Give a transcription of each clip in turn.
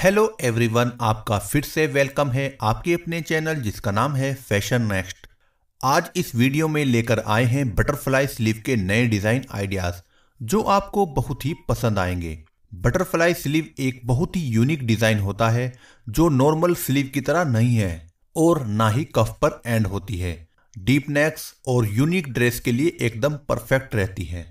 hello everyone आपका फिर से वेलकम है आपके अपने चैनल जिसका नाम है फैशन नेक्स्ट आज इस वीडियो में लेकर आए हैं बटरफ्लाई स्लीव के नए डिज़ाइन आइडियाज़ जो आपको बहुत ही पसंद आएंगे बटरफ्लाई स्लीव एक बहुत ही यूनिक डिज़ाइन होता है जो नॉर्मल स्लीव की तरह नहीं है और ना ही कफ पर एंड होती है डीप नेक्स और यूनिक ड्रेस के लिए एकदम परफेक्ट रहती है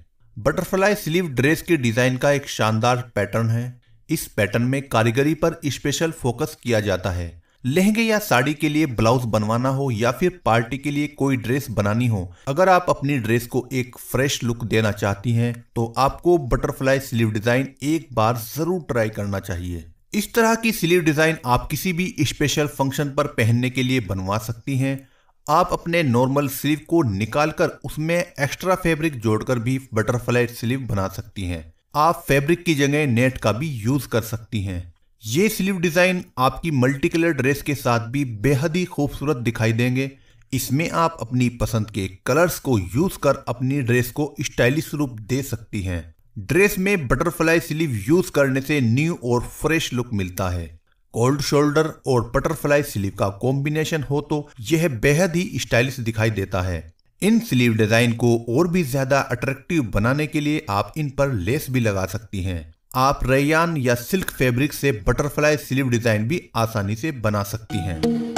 बटरफ्लाई स्लीव ड्रेस के डिज़ाइन का एक शानदार पैटर्न है इस पैटर्न में कारीगरी पर स्पेशल फोकस किया जाता है लहंगे या साड़ी के लिए ब्लाउज बनवाना हो या फिर पार्टी के लिए कोई ड्रेस बनानी हो अगर आप अपनी ड्रेस को एक फ्रेश लुक देना चाहती हैं तो आपको बटरफ्लाई स्लीव डिजाइन एक बार जरूर ट्राई करना चाहिए इस तरह की स्लीव डिजाइन आप किसी भी स्पेशल फंक्शन पर पहनने के लिए बनवा सकती हैं आप अपने नॉर्मल स्लीव को निकालकर उसमें एक्स्ट्रा फैब्रिक जोड़कर भी बटरफ्लाई स्लीव बना सकती हैं आप फैब्रिक की जगह नेट का भी यूज कर सकती हैं ये स्लीव डिजाइन आपकी मल्टी कलर ड्रेस के साथ भी बेहद ही खूबसूरत दिखाई देंगे इसमें आप अपनी पसंद के कलर्स को यूज कर अपनी ड्रेस को स्टाइलिश रूप दे सकती हैं ड्रेस में बटरफ्लाई स्लीव यूज करने से न्यू और फ्रेश लुक मिलता है कोल्ड शोल्डर और बटरफ्लाई स्लीव का कॉम्बिनेशन हो तो यह बेहद ही स्टाइलिश दिखाई देता है इन स्लीव डिजाइन को और भी ज्यादा अट्रैक्टिव बनाने के लिए आप इन पर लेस भी लगा सकती हैं आप रैयान या सिल्क फैब्रिक से बटरफ्लाई स्लीव डिजाइन भी आसानी से बना सकती हैं